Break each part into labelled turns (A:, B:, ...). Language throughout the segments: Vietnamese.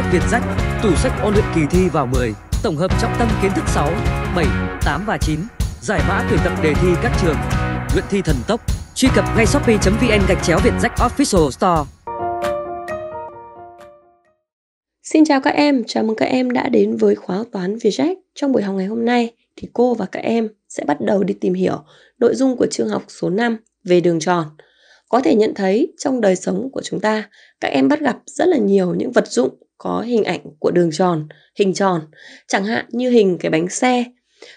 A: sách Việt Sách, tủ sách ôn luyện kỳ thi vào 10, tổng hợp trọng tâm kiến thức 6, 7, 8 và 9, giải mã tuyển tập đề thi các trường, luyện thi thần tốc. Truy cập ngay shopee.vn gạch chéo Việt Sách Official Store. Xin chào các em, chào mừng các em đã đến với khóa toán Việt Sách. Trong buổi học ngày hôm nay thì cô và các em sẽ bắt đầu đi tìm hiểu nội dung của chương học số 5 về đường tròn có thể nhận thấy trong đời sống của chúng ta các em bắt gặp rất là nhiều những vật dụng có hình ảnh của đường tròn, hình tròn, chẳng hạn như hình cái bánh xe,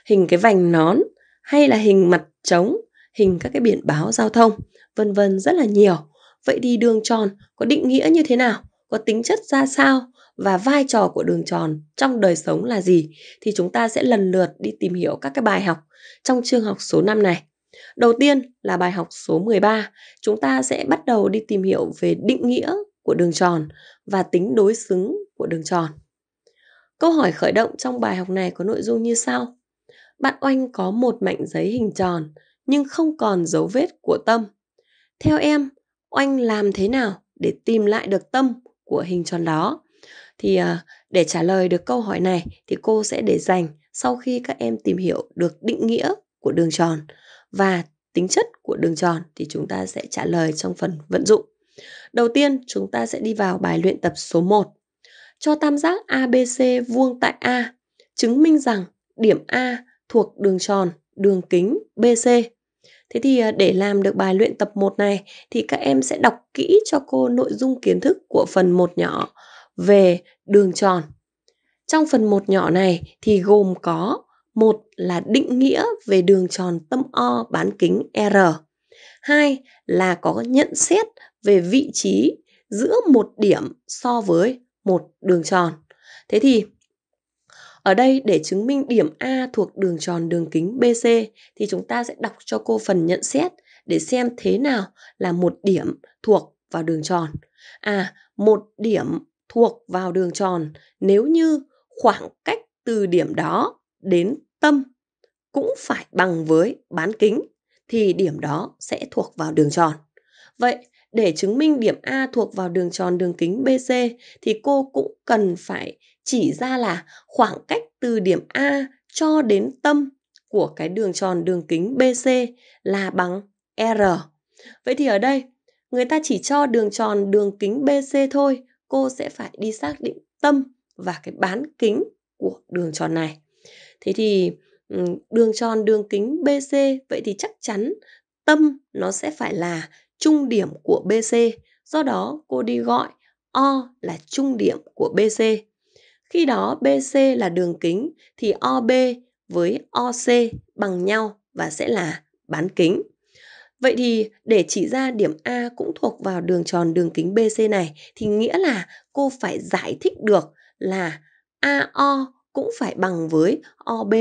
A: hình cái vành nón hay là hình mặt trống, hình các cái biển báo giao thông, vân vân rất là nhiều. Vậy thì đường tròn có định nghĩa như thế nào? Có tính chất ra sao? Và vai trò của đường tròn trong đời sống là gì? Thì chúng ta sẽ lần lượt đi tìm hiểu các cái bài học trong chương học số 5 này. Đầu tiên là bài học số 13, chúng ta sẽ bắt đầu đi tìm hiểu về định nghĩa của đường tròn và tính đối xứng của đường tròn. Câu hỏi khởi động trong bài học này có nội dung như sau. Bạn Oanh có một mảnh giấy hình tròn nhưng không còn dấu vết của tâm. Theo em, Oanh làm thế nào để tìm lại được tâm của hình tròn đó? Thì à, để trả lời được câu hỏi này thì cô sẽ để dành sau khi các em tìm hiểu được định nghĩa của đường tròn và tính chất của đường tròn thì chúng ta sẽ trả lời trong phần vận dụng. Đầu tiên, chúng ta sẽ đi vào bài luyện tập số 1. Cho tam giác ABC vuông tại A, chứng minh rằng điểm A thuộc đường tròn, đường kính BC. Thế thì à, để làm được bài luyện tập 1 này thì các em sẽ đọc kỹ cho cô nội dung kiến thức của phần 1 nhỏ về đường tròn. Trong phần 1 nhỏ này thì gồm có một là định nghĩa về đường tròn tâm O bán kính R. Hai là có nhận xét về vị trí giữa một điểm so với một đường tròn. Thế thì ở đây để chứng minh điểm A thuộc đường tròn đường kính BC thì chúng ta sẽ đọc cho cô phần nhận xét để xem thế nào là một điểm thuộc vào đường tròn. À, một điểm thuộc vào đường tròn nếu như khoảng cách từ điểm đó đến tâm cũng phải bằng với bán kính thì điểm đó sẽ thuộc vào đường tròn. Vậy để chứng minh điểm A thuộc vào đường tròn đường kính BC thì cô cũng cần phải chỉ ra là khoảng cách từ điểm A cho đến tâm của cái đường tròn đường kính BC là bằng R. Vậy thì ở đây, người ta chỉ cho đường tròn đường kính BC thôi, cô sẽ phải đi xác định tâm và cái bán kính của đường tròn này. Thế thì đường tròn đường kính BC vậy thì chắc chắn tâm nó sẽ phải là trung điểm của BC, do đó cô đi gọi O là trung điểm của BC. Khi đó BC là đường kính thì OB với OC bằng nhau và sẽ là bán kính. Vậy thì để chỉ ra điểm A cũng thuộc vào đường tròn đường kính BC này thì nghĩa là cô phải giải thích được là AO cũng phải bằng với OB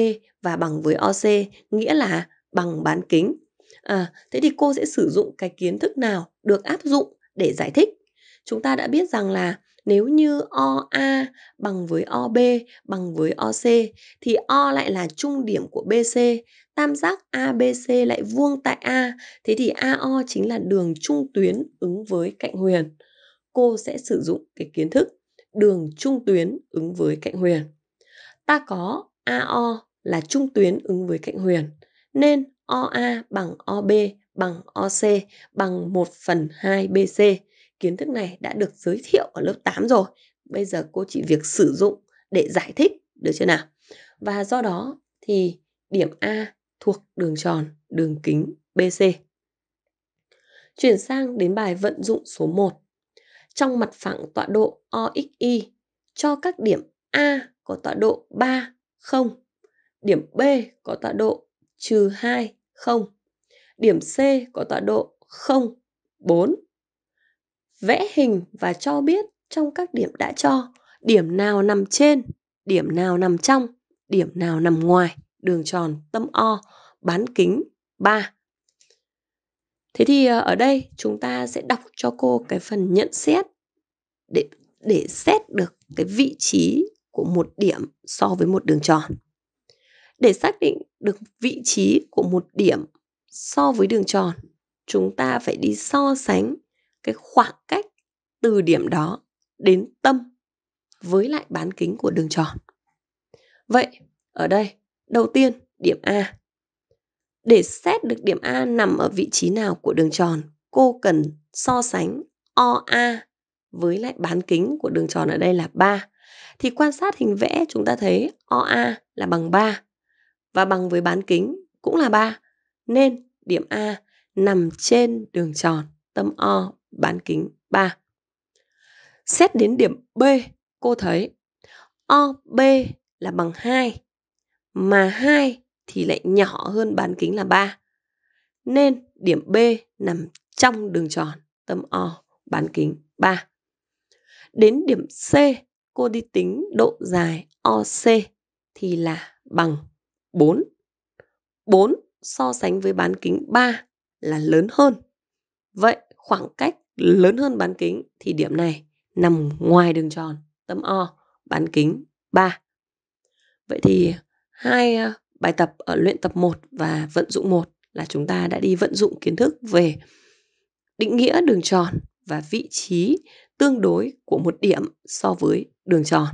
A: và bằng với OC, nghĩa là bằng bán kính à thế thì cô sẽ sử dụng cái kiến thức nào được áp dụng để giải thích chúng ta đã biết rằng là nếu như OA bằng với OB bằng với OC thì O lại là trung điểm của BC, tam giác ABC lại vuông tại A, thế thì AO chính là đường trung tuyến ứng với cạnh huyền. Cô sẽ sử dụng cái kiến thức đường trung tuyến ứng với cạnh huyền. Ta có AO là trung tuyến ứng với cạnh huyền, nên OA bằng OB bằng OC bằng 1 phần 2 BC. Kiến thức này đã được giới thiệu ở lớp 8 rồi. Bây giờ cô chỉ việc sử dụng để giải thích, được chưa nào? Và do đó thì điểm A thuộc đường tròn, đường kính BC. Chuyển sang đến bài vận dụng số 1. Trong mặt phẳng tọa độ OXY, cho các điểm A có tọa độ 3, 0, điểm B có tọa độ trừ 2, 0. Điểm C có tọa độ 0, 4. Vẽ hình và cho biết trong các điểm đã cho, điểm nào nằm trên, điểm nào nằm trong, điểm nào nằm ngoài đường tròn tâm O, bán kính 3. Thế thì ờ, ở đây chúng ta sẽ đọc cho cô cái phần nhận xét để để xét được cái vị trí của một điểm so với một đường tròn để xác định được vị trí của một điểm so với đường tròn chúng ta phải đi so sánh cái khoảng cách từ điểm đó đến tâm với lại bán kính của đường tròn vậy ở đây đầu tiên điểm a để xét được điểm a nằm ở vị trí nào của đường tròn cô cần so sánh oa với lại bán kính của đường tròn ở đây là 3. Thì quan sát hình vẽ chúng ta thấy OA là bằng 3 và bằng với bán kính cũng là 3. Nên điểm A nằm trên đường tròn tâm O bán kính 3. Xét đến điểm B, cô thấy OB là bằng 2, mà 2 thì lại nhỏ hơn bán kính là 3. Nên điểm B nằm trong đường tròn tâm O bán kính 3. Đến điểm C, cô đi tính độ dài OC thì là bằng 4. 4 so sánh với bán kính 3 là lớn hơn. Vậy khoảng cách lớn hơn bán kính thì điểm này nằm ngoài đường tròn tâm O bán kính 3. Vậy thì hai à, bài tập ở luyện tập 1 và vận dụng 1 là chúng ta đã đi vận dụng kiến thức về định nghĩa đường tròn và vị trí tương đối của một điểm so với đường tròn.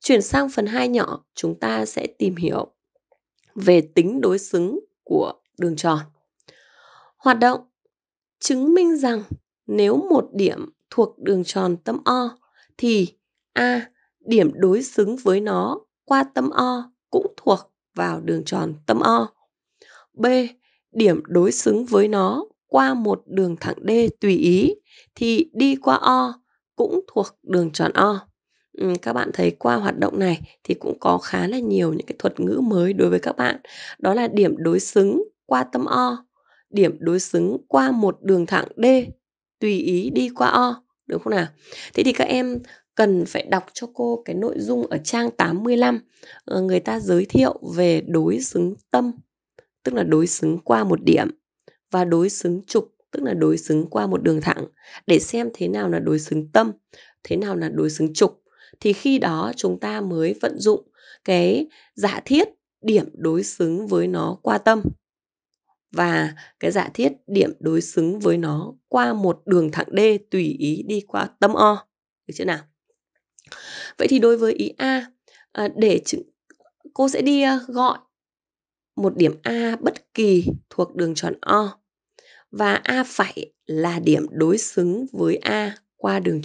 A: Chuyển sang phần 2 nhỏ, chúng ta sẽ tìm hiểu về tính đối xứng của đường tròn. Hoạt động chứng minh rằng nếu một điểm thuộc đường tròn tâm O thì A điểm đối xứng với nó qua tâm O cũng thuộc vào đường tròn tâm O. B. Điểm đối xứng với nó qua một đường thẳng D tùy ý thì đi qua O cũng thuộc đường tròn O các bạn thấy qua hoạt động này thì cũng có khá là nhiều những cái thuật ngữ mới đối với các bạn đó là điểm đối xứng qua tâm o điểm đối xứng qua một đường thẳng d tùy ý đi qua o được không nào thế thì các em cần phải đọc cho cô cái nội dung ở trang 85 ờ, người ta giới thiệu về đối xứng tâm tức là đối xứng qua một điểm và đối xứng trục tức là đối xứng qua một đường thẳng để xem thế nào là đối xứng tâm thế nào là đối xứng trục thì khi đó chúng ta mới vận dụng cái giả thiết điểm đối xứng với nó qua tâm và cái giả thiết điểm đối xứng với nó qua một đường thẳng D tùy ý đi qua tâm O. Được chưa nào? Vậy thì đối với ý A, à, để chứng, cô sẽ đi à, gọi một điểm A bất kỳ thuộc đường tròn O và A phải là điểm đối xứng với A qua đường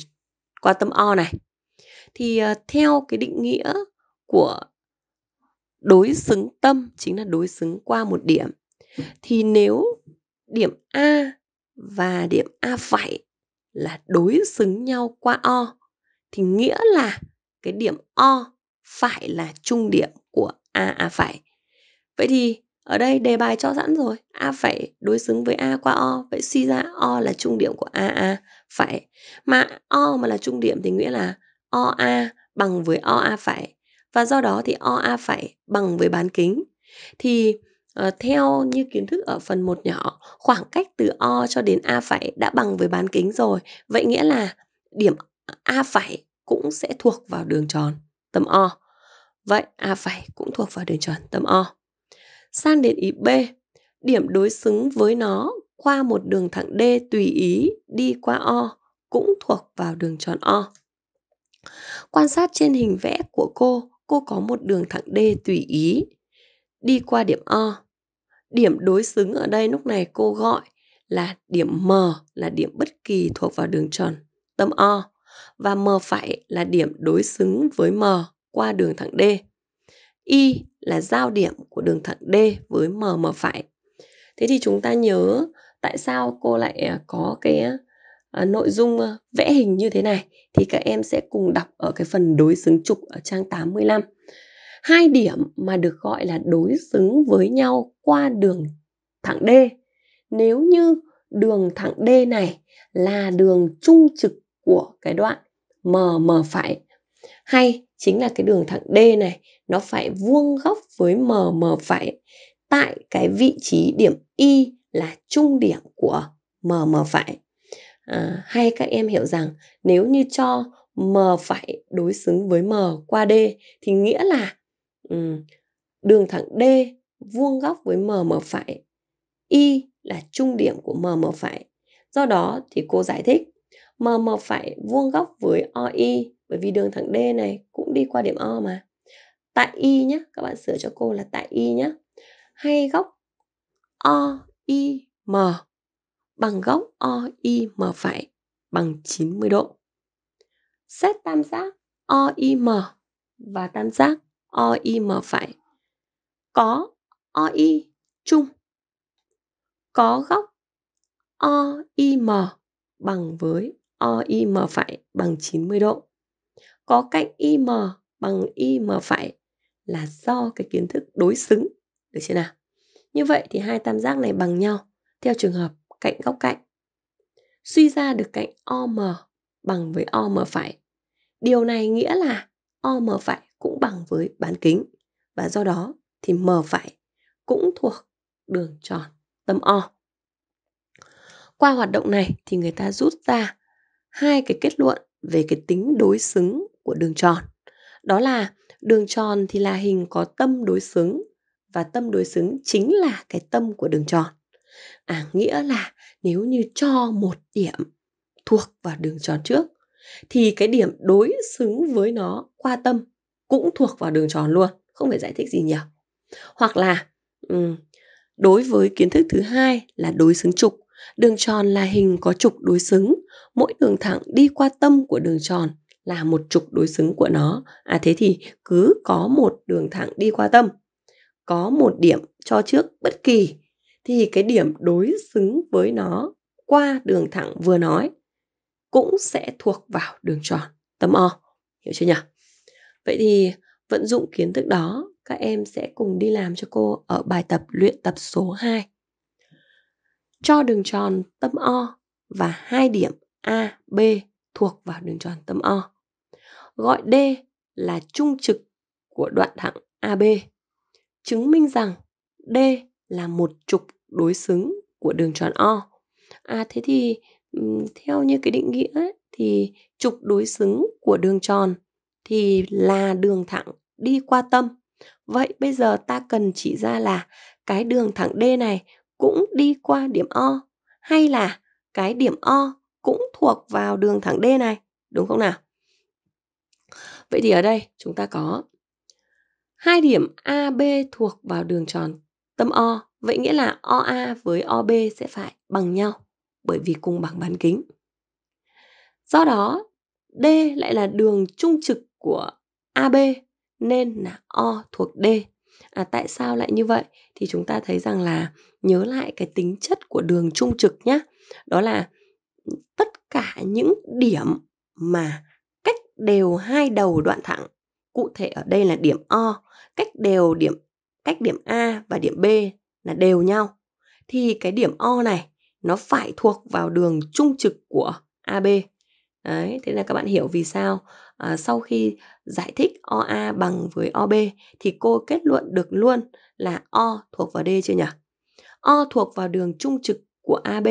A: qua tâm O này thì ờ, theo cái định nghĩa của đối xứng tâm chính là đối xứng qua một điểm thì nếu điểm A và điểm A phải là đối xứng nhau qua O thì nghĩa là cái điểm O phải là trung điểm của A A phải Vậy thì ở đây đề bài cho sẵn rồi, A phải đối xứng với A qua O, vậy suy ra O là trung điểm của A A phải Mà O mà là trung điểm thì nghĩa là OA bằng với OA phải và do đó thì OA phải bằng với bán kính thì uh, theo như kiến thức ở phần 1 nhỏ khoảng cách từ O cho đến A phải đã bằng với bán kính rồi vậy nghĩa là điểm A phải cũng sẽ thuộc vào đường tròn tâm O vậy A phải cũng thuộc vào đường tròn tâm O sang đến ý B điểm đối xứng với nó qua một đường thẳng D tùy ý đi qua O cũng thuộc vào đường tròn O Quan sát trên hình vẽ của cô, cô có một đường thẳng D tùy ý, đi qua điểm O. Điểm đối xứng ở đây lúc này cô gọi là điểm M là điểm bất kỳ thuộc vào đường tròn tâm O và M phải là điểm đối xứng với M qua đường thẳng D. Y là giao điểm của đường thẳng D với M M phải. Thế thì chúng ta nhớ tại sao cô lại à, có cái À, nội dung à, vẽ hình như thế này thì các em sẽ cùng đọc ở cái phần đối xứng trục ở trang 85. Hai điểm mà được gọi là đối xứng với nhau qua đường thẳng D. Nếu như đường thẳng D này là đường trung trực của cái đoạn mm phải hay chính là cái đường thẳng D này nó phải vuông góc với mm phải tại cái vị trí điểm Y là trung điểm của mm phải. À, hay các em hiểu rằng nếu như cho m phải đối xứng với m qua d thì nghĩa là um, đường thẳng d vuông góc với m m phải y là trung điểm của m m phải do đó thì cô giải thích m m phải vuông góc với o y bởi vì đường thẳng d này cũng đi qua điểm o mà tại y nhé các bạn sửa cho cô là tại y nhé hay góc o I m bằng góc OIM phải bằng 90 độ. Xét tam giác OIM và tam giác OIM phải có OI chung có góc OIM bằng với OIM phải bằng 90 độ. Có cạnh IM bằng IM phải là do cái kiến thức đối xứng. Được chưa nào? Như vậy thì hai tam giác này bằng nhau theo trường hợp cạnh góc cạnh. Suy ra được cạnh OM bằng với OM phải. Điều này nghĩa là OM phải cũng bằng với bán kính và do đó thì M phải cũng thuộc đường tròn tâm O. Qua hoạt động này thì người ta rút ra hai cái kết luận về cái tính đối xứng của đường tròn. Đó là đường tròn thì là hình có tâm đối xứng và tâm đối xứng chính là cái tâm của đường tròn à nghĩa là nếu như cho một điểm thuộc vào đường tròn trước thì cái điểm đối xứng với nó qua tâm cũng thuộc vào đường tròn luôn không phải giải thích gì nhiều hoặc là đối với kiến thức thứ hai là đối xứng trục đường tròn là hình có trục đối xứng mỗi đường thẳng đi qua tâm của đường tròn là một trục đối xứng của nó à thế thì cứ có một đường thẳng đi qua tâm có một điểm cho trước bất kỳ thì cái điểm đối xứng với nó qua đường thẳng vừa nói cũng sẽ thuộc vào đường tròn tấm O. Hiểu chưa nhỉ? Vậy thì vận dụng kiến thức đó, các em sẽ cùng đi làm cho cô ở bài tập luyện tập số 2. Cho đường tròn tâm O và hai điểm A, B thuộc vào đường tròn tâm O. Gọi D là trung trực của đoạn thẳng AB. Chứng minh rằng D là một trục đối xứng của đường tròn O. À thế thì theo như cái định nghĩa ấy, thì trục đối xứng của đường tròn thì là đường thẳng đi qua tâm. Vậy bây giờ ta cần chỉ ra là cái đường thẳng D này cũng đi qua điểm O hay là cái điểm O cũng thuộc vào đường thẳng D này, đúng không nào? Vậy thì ở đây chúng ta có hai điểm AB thuộc vào đường tròn tâm O, vậy nghĩa là OA với OB sẽ phải bằng nhau bởi vì cùng bằng bán kính. Do đó, D lại là đường trung trực của AB nên là O thuộc D. À, tại sao lại như vậy? Thì chúng ta thấy rằng là nhớ lại cái tính chất của đường trung trực nhé. Đó là tất cả những điểm mà cách đều hai đầu đoạn thẳng. Cụ thể ở đây là điểm O, cách đều điểm cách điểm A và điểm B là đều nhau thì cái điểm O này nó phải thuộc vào đường trung trực của AB. Đấy, thế là các bạn hiểu vì sao à, sau khi giải thích OA bằng với OB thì cô kết luận được luôn là O thuộc vào D chưa nhỉ? O thuộc vào đường trung trực của AB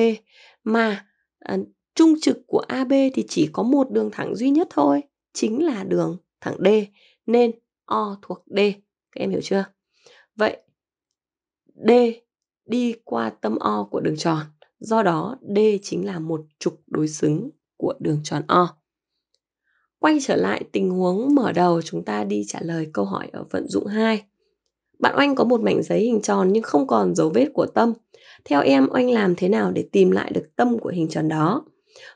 A: mà à, trung trực của AB thì chỉ có một đường thẳng duy nhất thôi, chính là đường thẳng D nên O thuộc D. Các em hiểu chưa? Vậy D đi qua tâm O của đường tròn. Do đó D chính là một trục đối xứng của đường tròn O. Quay trở lại tình huống mở đầu chúng ta đi trả lời câu hỏi ở vận dụng 2. Bạn Oanh có một mảnh giấy hình tròn nhưng không còn dấu vết của tâm. Theo em, Oanh làm thế nào để tìm lại được tâm của hình tròn đó?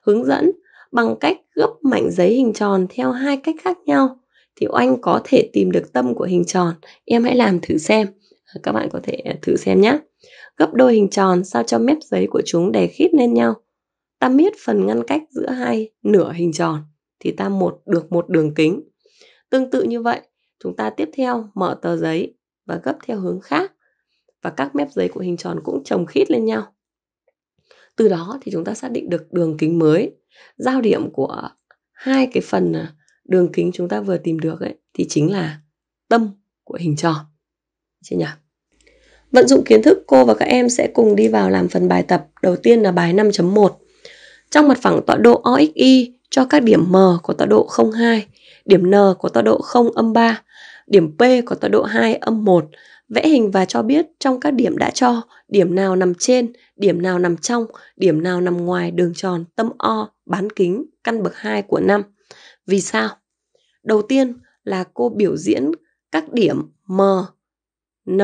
A: Hướng dẫn bằng cách gấp mảnh giấy hình tròn theo hai cách khác nhau thì oanh có thể tìm được tâm của hình tròn em hãy làm thử xem à, các bạn có thể à, thử xem nhé gấp đôi hình tròn sao cho mép giấy của chúng đè khít lên nhau ta biết phần ngăn cách giữa hai nửa hình tròn thì ta một được một đường kính tương tự như vậy chúng ta tiếp theo mở tờ giấy và gấp theo hướng khác và các mép giấy của hình tròn cũng chồng khít lên nhau từ đó thì chúng ta xác định được đường kính mới giao điểm của hai cái phần à, đường kính chúng ta vừa tìm được ấy, thì chính là tâm của hình tròn. Chưa nhỉ? Vận dụng kiến thức, cô và các em sẽ cùng đi vào làm phần bài tập. Đầu tiên là bài 5.1. Trong mặt phẳng tọa độ OXY cho các điểm M có tọa độ 02, điểm N có tọa độ 0 âm 3, điểm P có tọa độ 2 âm 1. Vẽ hình và cho biết trong các điểm đã cho, điểm nào nằm trên, điểm nào nằm trong, điểm nào nằm ngoài đường tròn tâm O bán kính căn bậc 2 của 5. Vì sao? Đầu tiên là cô biểu diễn các điểm M, N,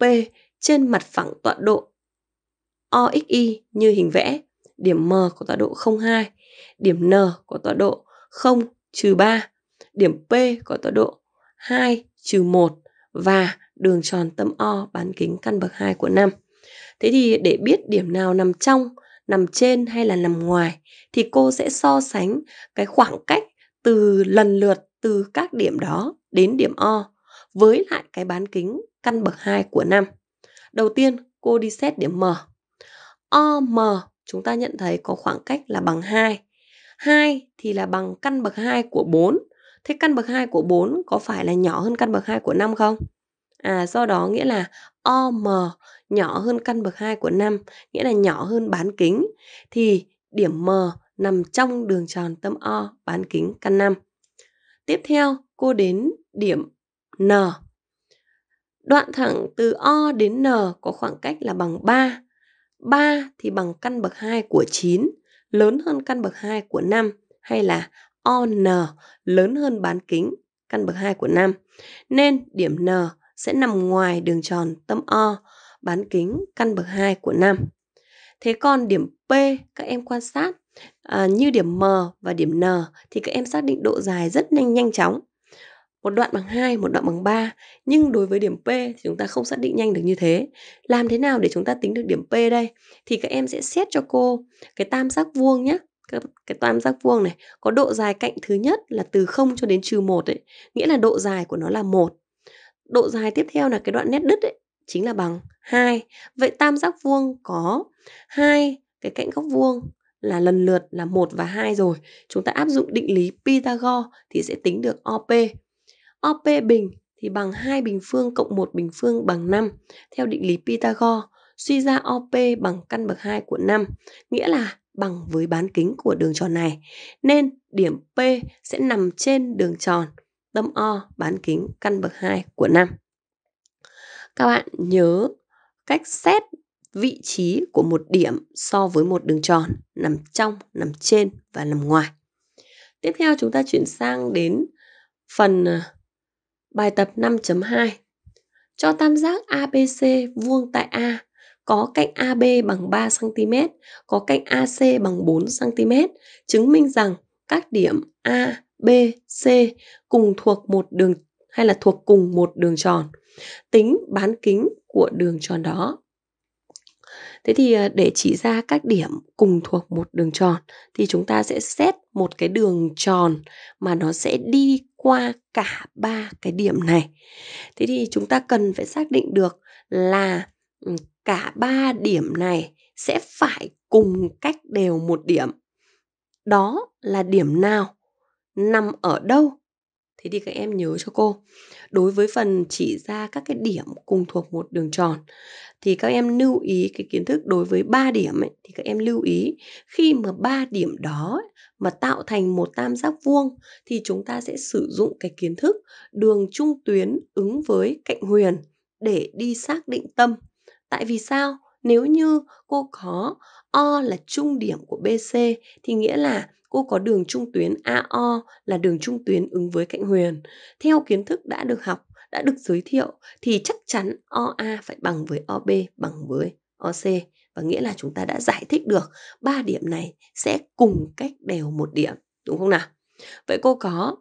A: P trên mặt phẳng tọa độ OXY như hình vẽ, điểm M có tọa độ 02, điểm N có tọa độ 0 trừ 3, điểm P có tọa độ 2 trừ 1 và đường tròn tâm O bán kính căn bậc 2 của năm. Thế thì để biết điểm nào nằm trong, nằm trên hay là nằm ngoài thì cô sẽ so sánh cái khoảng cách từ lần lượt từ các điểm đó đến điểm O với lại cái bán kính căn bậc 2 của năm. Đầu tiên, cô đi xét điểm M. OM chúng ta nhận thấy có khoảng cách là bằng 2. 2 thì là bằng căn bậc 2 của 4. Thế căn bậc 2 của 4 có phải là nhỏ hơn căn bậc 2 của 5 không? À do đó nghĩa là OM nhỏ hơn căn bậc 2 của 5, nghĩa là nhỏ hơn bán kính thì điểm M nằm trong đường tròn tâm O bán kính căn 5. Tiếp theo, cô đến điểm N. Đoạn thẳng từ O đến N có khoảng cách là bằng 3. 3 thì bằng căn bậc 2 của 9, lớn hơn căn bậc 2 của 5 hay là ON lớn hơn bán kính căn bậc 2 của 5. Nên điểm N sẽ nằm ngoài đường tròn tâm O bán kính căn bậc 2 của 5. Thế còn điểm P các em quan sát À, như điểm M và điểm N thì các em xác định độ dài rất nhanh nhanh chóng. Một đoạn bằng 2, một đoạn bằng 3, nhưng đối với điểm P thì chúng ta không xác định nhanh được như thế. Làm thế nào để chúng ta tính được điểm P đây? Thì các em sẽ xét cho cô cái tam giác vuông nhé. Cái, cái tam giác vuông này có độ dài cạnh thứ nhất là từ 0 cho đến trừ 1 ấy, nghĩa là độ dài của nó là 1. Độ dài tiếp theo là cái đoạn nét đứt ấy, chính là bằng 2. Vậy tam giác vuông có hai cái cạnh góc vuông là lần lượt là 1 và 2 rồi. Chúng ta áp dụng định lý Pythagore thì sẽ tính được OP. OP bình thì bằng 2 bình phương cộng 1 bình phương bằng 5 theo định lý Pythagore. Suy ra OP bằng căn bậc 2 của 5, nghĩa là bằng với bán kính của đường tròn này. Nên điểm P sẽ nằm trên đường tròn tâm O bán kính căn bậc 2 của 5. Các bạn nhớ cách xét vị trí của một điểm so với một đường tròn nằm trong, nằm trên và nằm ngoài. Tiếp theo chúng ta chuyển sang đến phần à, bài tập 5.2. Cho tam giác ABC vuông tại A có cạnh AB bằng 3 cm, có cạnh AC bằng 4 cm, chứng minh rằng các điểm A, B, C cùng thuộc một đường hay là thuộc cùng một đường tròn. Tính bán kính của đường tròn đó. Thế thì ờ, để chỉ ra các điểm cùng thuộc một đường tròn thì chúng ta sẽ xét một cái đường tròn mà nó sẽ đi qua cả ba cái điểm này. Thế thì chúng ta cần phải xác định được là ừ, cả ba điểm này sẽ phải cùng cách đều một điểm. Đó là điểm nào? Nằm ở đâu thế thì các em nhớ cho cô đối với phần chỉ ra các cái điểm cùng thuộc một đường tròn thì các em lưu ý cái kiến thức đối với ba điểm ấy, thì các em lưu ý khi mà ba điểm đó mà tạo thành một tam giác vuông thì chúng ta sẽ sử dụng cái kiến thức đường trung tuyến ứng với cạnh huyền để đi xác định tâm tại vì sao nếu như cô có O là trung điểm của BC thì nghĩa là Cô có đường trung tuyến AO là đường trung tuyến ứng với cạnh huyền. Theo kiến thức đã được học, đã được giới thiệu thì chắc chắn OA phải bằng với OB bằng với OC và nghĩa là chúng ta đã giải thích được ba điểm này sẽ cùng cách đều một điểm, đúng không nào? Vậy cô có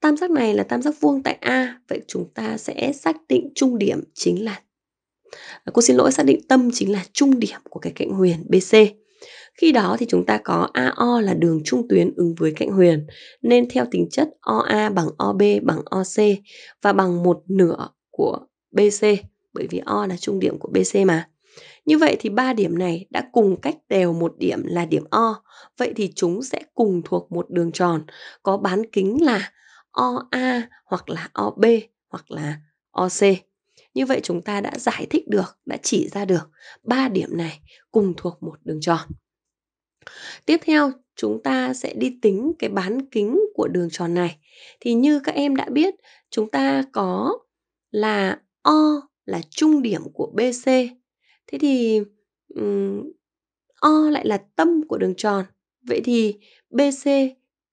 A: tam giác này là tam giác vuông tại A, vậy chúng ta sẽ xác định trung điểm chính là à, Cô xin lỗi xác định tâm chính là trung điểm của cái cạnh huyền BC. Khi đó thì chúng ta có AO là đường trung tuyến ứng với cạnh huyền, nên theo tính chất OA bằng OB bằng OC và bằng một nửa của BC, bởi vì O là trung điểm của BC mà. Như vậy thì ba điểm này đã cùng cách đều một điểm là điểm O, vậy thì chúng sẽ cùng thuộc một đường tròn có bán kính là OA hoặc là OB hoặc là OC. Như vậy chúng ta đã giải thích được, đã chỉ ra được ba điểm này cùng thuộc một đường tròn. Tiếp theo, chúng ta sẽ đi tính cái bán kính của đường tròn này. Thì như các em đã biết, chúng ta có là O là trung điểm của BC. Thế thì um, O lại là tâm của đường tròn. Vậy thì BC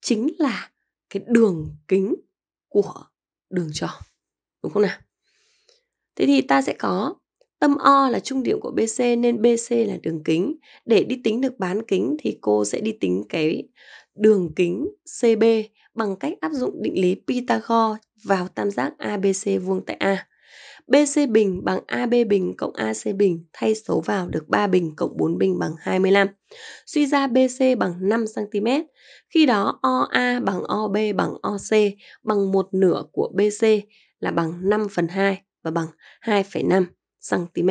A: chính là cái đường kính của đường tròn. Đúng không nào? Thế thì ta sẽ có Tâm O là trung điểm của BC nên BC là đường kính. Để đi tính được bán kính thì cô sẽ đi tính cái đường kính CB bằng cách áp dụng định lý Pythagore vào tam giác ABC vuông tại A. BC bình bằng AB bình cộng AC bình thay số vào được 3 bình cộng 4 bình bằng 25. Suy ra BC bằng 5cm, khi đó OA bằng OB bằng OC bằng một nửa của BC là bằng 5 phần 2 và bằng 2,5 cm.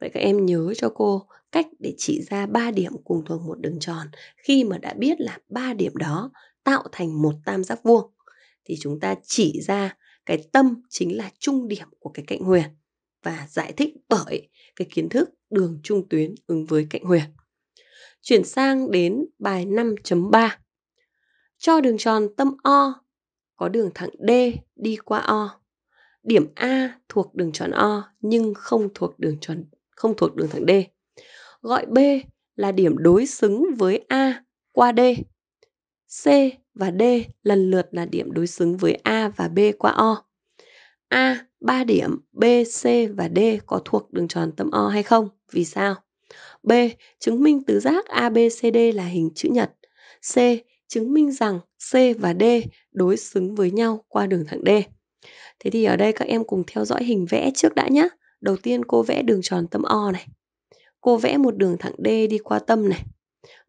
A: Vậy các em nhớ cho cô cách để chỉ ra 3 điểm cùng thuộc một đường tròn khi mà đã biết là 3 điểm đó tạo thành một tam giác vuông thì chúng ta chỉ ra cái tâm chính là trung điểm của cái cạnh huyền và giải thích bởi cái kiến thức đường trung tuyến ứng với cạnh huyền. Chuyển sang đến bài 5.3. Cho đường tròn tâm O có đường thẳng D đi qua O điểm A thuộc đường tròn O nhưng không thuộc đường tròn không thuộc đường thẳng D. Gọi B là điểm đối xứng với A qua D. C và D lần lượt là điểm đối xứng với A và B qua O. A 3 điểm B, C và D có thuộc đường tròn tâm O hay không? Vì sao? B. Chứng minh tứ giác ABCD là hình chữ nhật. C. Chứng minh rằng C và D đối xứng với nhau qua đường thẳng D. Thế thì ở đây các em cùng theo dõi hình vẽ trước đã nhé. Đầu tiên cô vẽ đường tròn tâm O này. Cô vẽ một đường thẳng D đi qua tâm này.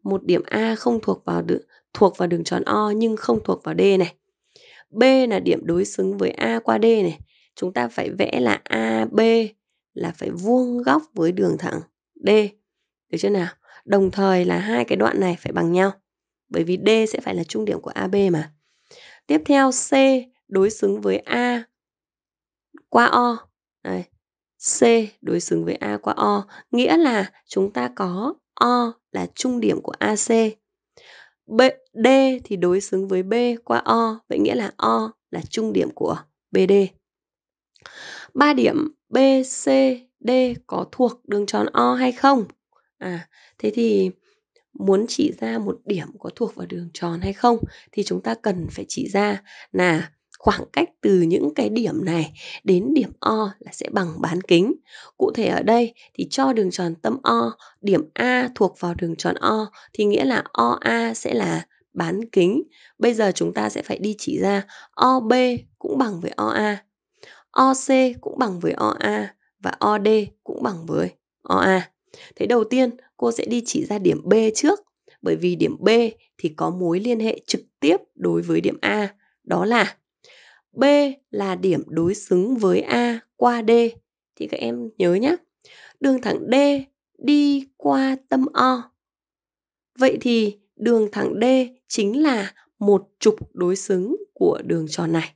A: Một điểm A không thuộc vào đường, thuộc vào đường tròn O nhưng không thuộc vào D này. B là điểm đối xứng với A qua D này. Chúng ta phải vẽ là AB là phải vuông góc với đường thẳng D. Được chưa nào? Đồng thời là hai cái đoạn này phải bằng nhau. Bởi vì D sẽ phải là trung điểm của AB mà. Tiếp theo C đối xứng với A qua O. Đấy. C đối xứng với A qua O. Nghĩa là chúng ta có O là trung điểm của AC. B, D thì đối xứng với B qua O. Vậy nghĩa là O là trung điểm của BD. Ba điểm B, C, D có thuộc đường tròn O hay không? À, thế thì muốn chỉ ra một điểm có thuộc vào đường tròn hay không thì chúng ta cần phải chỉ ra là khoảng cách từ những cái điểm này đến điểm O là sẽ bằng bán kính. Cụ thể ở đây thì cho đường tròn tâm O, điểm A thuộc vào đường tròn O thì nghĩa là OA sẽ là bán kính. Bây giờ chúng ta sẽ phải đi chỉ ra OB cũng bằng với OA, OC cũng bằng với OA và OD cũng bằng với OA. Thế đầu tiên cô sẽ đi chỉ ra điểm B trước bởi vì điểm B thì có mối liên hệ trực tiếp đối với điểm A đó là B là điểm đối xứng với A qua D. Thì các em nhớ nhé. Đường thẳng D đi qua tâm O. Vậy thì đường thẳng D chính là một trục đối xứng của đường tròn này.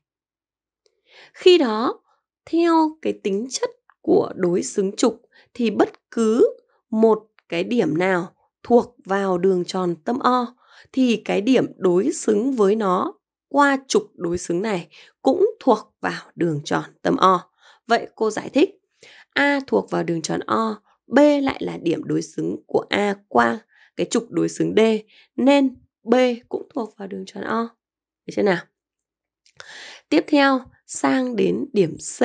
A: Khi đó, theo cái tính chất của đối xứng trục thì bất cứ một cái điểm nào thuộc vào đường tròn tâm O thì cái điểm đối xứng với nó qua trục đối xứng này cũng thuộc vào đường tròn tâm O. Vậy cô giải thích, A thuộc vào đường tròn O, B lại là điểm đối xứng của A qua cái trục đối xứng D, nên B cũng thuộc vào đường tròn O. Được chưa nào? Tiếp theo, sang đến điểm C,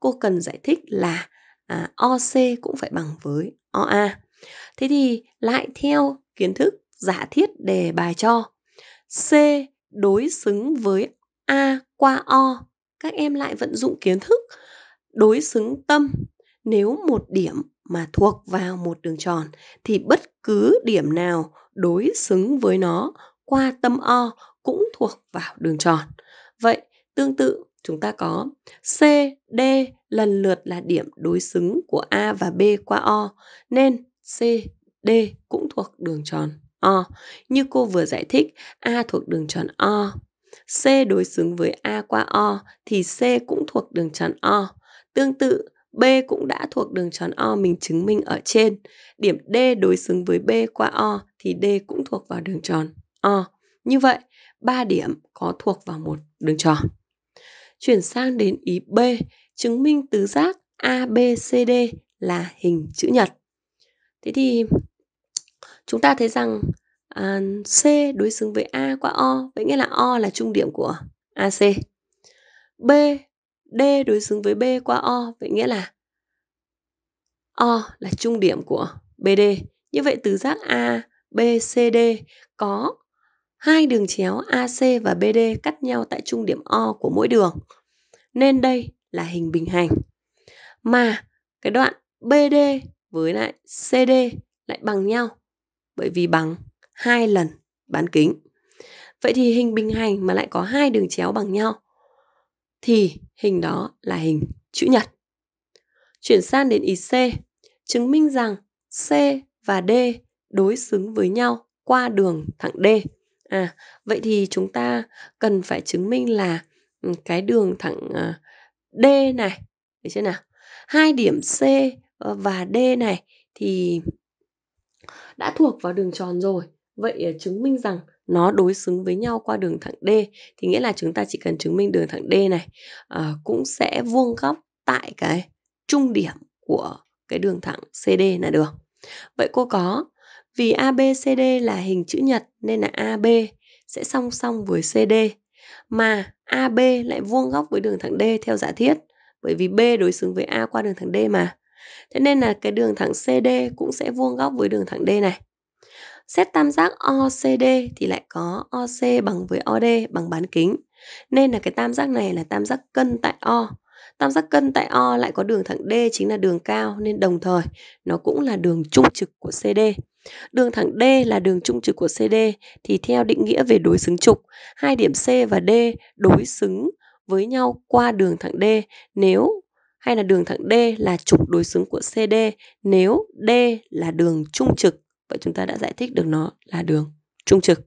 A: cô cần giải thích là à, OC cũng phải bằng với OA. Thế thì lại theo kiến thức giả thiết đề bài cho, C đối xứng với A qua O. Các em lại vận dụng kiến thức đối xứng tâm. Nếu một điểm mà thuộc vào một đường tròn thì bất cứ điểm nào đối xứng với nó qua tâm O cũng thuộc vào đường tròn. Vậy tương tự chúng ta có C, D lần lượt là điểm đối xứng của A và B qua O nên C, D cũng thuộc đường tròn. O. Như cô vừa giải thích, A thuộc đường tròn O. C đối xứng với A qua O thì C cũng thuộc đường tròn O. Tương tự, B cũng đã thuộc đường tròn O mình chứng minh ở trên. Điểm D đối xứng với B qua O thì D cũng thuộc vào đường tròn O. Như vậy, 3 điểm có thuộc vào một đường tròn. Chuyển sang đến ý B, chứng minh tứ giác ABCD là hình chữ nhật. Thế thì chúng ta thấy rằng à, C đối xứng với A qua O, vậy nghĩa là O là trung điểm của AC. B, D đối xứng với B qua O, vậy nghĩa là O là trung điểm của BD. Như vậy từ giác A, B, C, D có hai đường chéo AC và BD cắt nhau tại trung điểm O của mỗi đường. Nên đây là hình bình hành. Mà cái đoạn BD với lại CD lại bằng nhau bởi vì bằng hai lần bán kính. Vậy thì hình bình hành mà lại có hai đường chéo bằng nhau thì hình đó là hình chữ nhật. Chuyển sang đến C chứng minh rằng C và D đối xứng với nhau qua đường thẳng D. À, vậy thì chúng ta cần phải chứng minh là ừ, cái đường thẳng ờ, D này, thấy chưa nào? Hai điểm C ờ, và D này thì đã thuộc vào đường tròn rồi vậy ờ, chứng minh rằng nó đối xứng với nhau qua đường thẳng D thì nghĩa là chúng ta chỉ cần chứng minh đường thẳng D này à, cũng sẽ vuông góc tại cái trung điểm của cái đường thẳng CD là được. Vậy cô có vì ABCD là hình chữ nhật nên là AB sẽ song song với CD mà AB lại vuông góc với đường thẳng D theo giả thiết bởi vì B đối xứng với A qua đường thẳng D mà. Thế nên là cái đường thẳng CD cũng sẽ vuông góc với đường thẳng D này. Xét tam giác OCD thì lại có OC bằng với OD bằng bán kính. Nên là cái tam giác này là tam giác cân tại O. Tam giác cân tại O lại có đường thẳng D chính là đường cao nên đồng thời nó cũng là đường trung trực của CD. Đường thẳng D là đường trung trực của CD thì theo định nghĩa về đối xứng trục, hai điểm C và D đối xứng với nhau qua đường thẳng D nếu hay là đường thẳng D là trục đối xứng của CD nếu D là đường trung trực. Vậy chúng ta đã giải thích được nó là đường trung trực.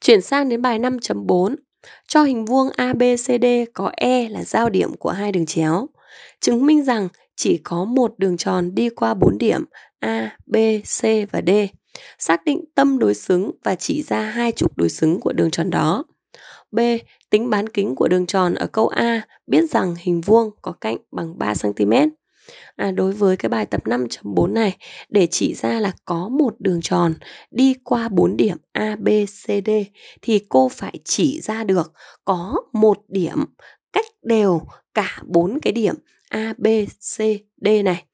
A: Chuyển sang đến bài 5.4. Cho hình vuông ABCD có E là giao điểm của hai đường chéo. Chứng minh rằng chỉ có một đường tròn đi qua bốn điểm A, B, C và D. Xác định tâm đối xứng và chỉ ra hai trục đối xứng của đường tròn đó. B. Tính bán kính của đường tròn ở câu A biết rằng hình vuông có cạnh bằng 3cm. À, đối với cái bài tập 5.4 này, để chỉ ra là có một đường tròn đi qua 4 điểm A, B, C, D thì cô phải chỉ ra được có một điểm cách đều cả bốn cái điểm A, B, C, D này.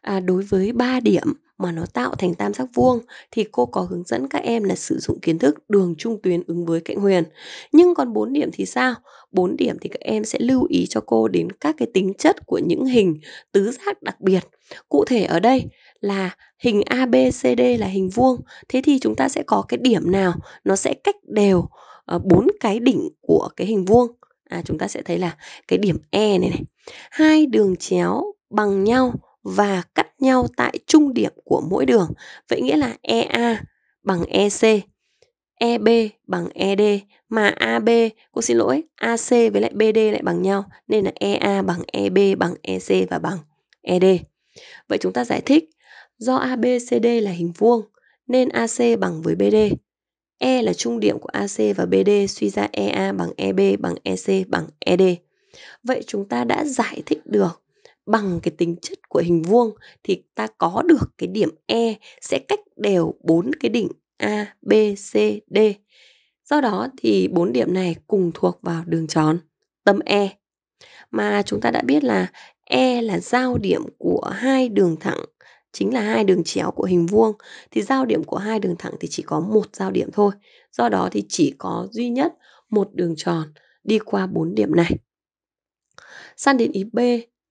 A: À, đối với 3 điểm mà nó tạo thành tam giác vuông thì cô có hướng dẫn các em là sử dụng kiến thức đường trung tuyến ứng với cạnh huyền. Nhưng còn 4 điểm thì sao? 4 điểm thì các em sẽ lưu ý cho cô đến các cái tính chất của những hình tứ giác đặc biệt. Cụ thể ở đây là hình ABCD là hình vuông. Thế thì chúng ta sẽ có cái điểm nào nó sẽ cách đều ờ, bốn cái đỉnh của cái hình vuông. À, chúng ta sẽ thấy là cái điểm E này này. Hai đường chéo bằng nhau và cắt nhau tại trung điểm của mỗi đường. Vậy nghĩa là EA bằng EC, EB bằng ED mà AB, cô xin lỗi, AC với lại BD lại bằng nhau nên là EA bằng EB bằng EC và bằng ED. Vậy chúng ta giải thích do ABCD là hình vuông nên AC bằng với BD. E là trung điểm của AC và BD suy ra EA bằng EB bằng EC bằng ED. Vậy chúng ta đã giải thích được bằng cái tính chất của hình vuông thì ta có được cái điểm E sẽ cách đều bốn cái đỉnh A, B, C, D. Do đó thì bốn điểm này cùng thuộc vào đường tròn tâm E. Mà chúng ta đã biết là E là giao điểm của hai đường thẳng chính là hai đường chéo của hình vuông thì giao điểm của hai đường thẳng thì chỉ có một giao điểm thôi. Do đó thì chỉ có duy nhất một đường tròn đi qua bốn điểm này. Sang đến ý B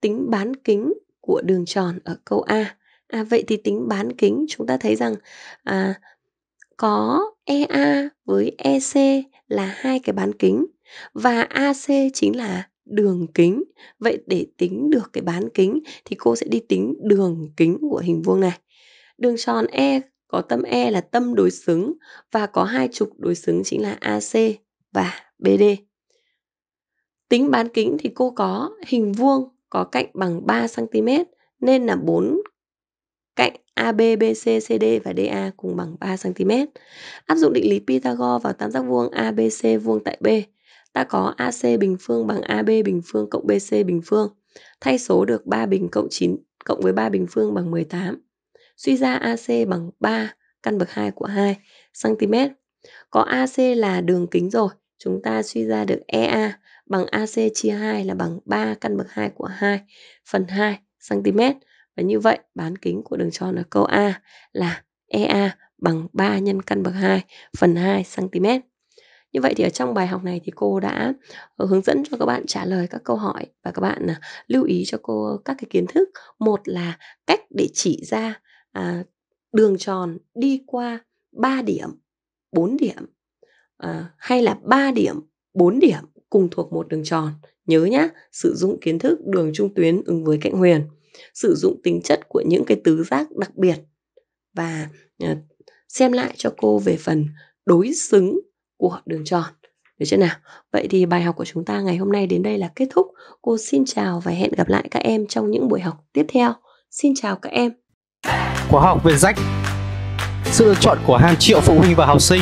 A: tính bán kính của đường tròn ở câu A. À, vậy thì tính bán kính chúng ta thấy rằng à, có EA với EC là hai cái bán kính và AC chính là đường kính. Vậy để tính được cái bán kính thì cô sẽ đi tính đường kính của hình vuông này. Đường tròn E có tâm E là tâm đối xứng và có hai trục đối xứng chính là AC và BD. Tính bán kính thì cô có hình vuông có cạnh bằng 3cm nên là 4 cạnh AB, BC, CD và DA cùng bằng 3cm. Áp dụng định lý Pythagore vào tam giác vuông ABC vuông tại B. Ta có AC bình phương bằng AB bình phương cộng BC bình phương. Thay số được 3 bình cộng 9 cộng với 3 bình phương bằng 18. Suy ra AC bằng 3 căn bậc 2 của 2 cm. Có AC là đường kính rồi, chúng ta suy ra được EA bằng AC chia 2 là bằng 3 căn bậc 2 của 2 phần 2 cm. Và như vậy bán kính của đường tròn ở câu A là EA bằng 3 nhân căn bậc 2 phần 2 cm. Như vậy thì ở trong bài học này thì cô đã ờ, hướng dẫn cho các bạn trả lời các câu hỏi và các bạn à, lưu ý cho cô các cái kiến thức. Một là cách để chỉ ra à, đường tròn đi qua 3 điểm, 4 điểm à, hay là 3 điểm, 4 điểm cùng thuộc một đường tròn. Nhớ nhé, sử dụng kiến thức đường trung tuyến ứng với cạnh huyền, sử dụng tính chất của những cái tứ giác đặc biệt và ờ, xem lại cho cô về phần đối xứng của đường tròn. Được chưa nào? Vậy thì bài học của chúng ta ngày hôm nay đến đây là kết thúc. Cô xin chào và hẹn gặp lại các em trong những buổi học tiếp theo. Xin chào các em. Khóa học về rách Sự lựa chọn của hàng triệu phụ huynh và học sinh